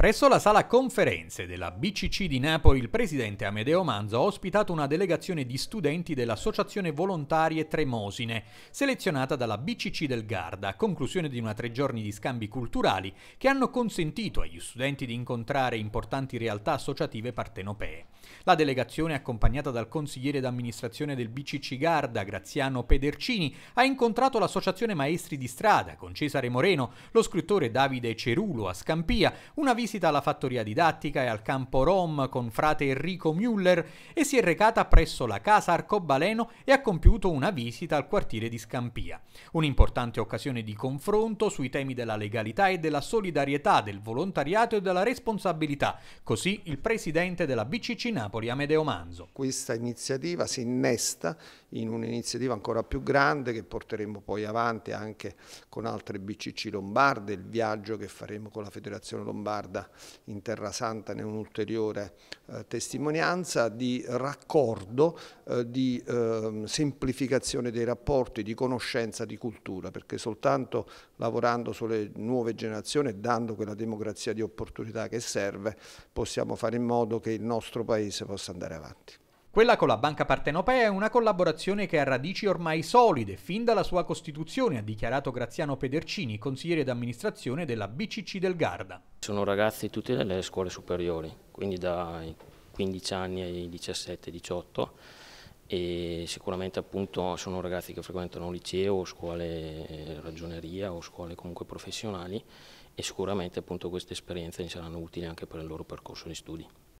Presso la sala conferenze della BCC di Napoli il presidente Amedeo Manzo ha ospitato una delegazione di studenti dell'Associazione Volontarie Tremosine, selezionata dalla BCC del Garda, a conclusione di una tre giorni di scambi culturali che hanno consentito agli studenti di incontrare importanti realtà associative partenopee. La delegazione, accompagnata dal consigliere d'amministrazione del BCC Garda, Graziano Pedercini, ha incontrato l'associazione Maestri di Strada con Cesare Moreno, lo scrittore Davide Cerulo a Scampia, una visita alla fattoria didattica e al campo Rom con frate Enrico Müller e si è recata presso la casa Arcobaleno e ha compiuto una visita al quartiere di Scampia. Un'importante occasione di confronto sui temi della legalità e della solidarietà, del volontariato e della responsabilità. Così il presidente della BCC Napoli Amedeo Manzo. Questa iniziativa si innesta in un'iniziativa ancora più grande che porteremo poi avanti anche con altre BCC lombarde, il viaggio che faremo con la Federazione Lombarda in Terra Santa ne è un'ulteriore eh, testimonianza di raccordo, eh, di eh, semplificazione dei rapporti, di conoscenza, di cultura, perché soltanto lavorando sulle nuove generazioni e dando quella democrazia di opportunità che serve possiamo fare in modo che il nostro Paese Paese possa andare avanti. Quella con la Banca Partenopea è una collaborazione che ha radici ormai solide, fin dalla sua costituzione, ha dichiarato Graziano Pedercini, consigliere d'amministrazione della BCC del Garda. Sono ragazzi tutti delle scuole superiori, quindi dai 15 anni ai 17-18 e sicuramente appunto sono ragazzi che frequentano liceo, scuole eh, ragioneria o scuole comunque professionali e sicuramente appunto queste esperienze saranno utili anche per il loro percorso di studi.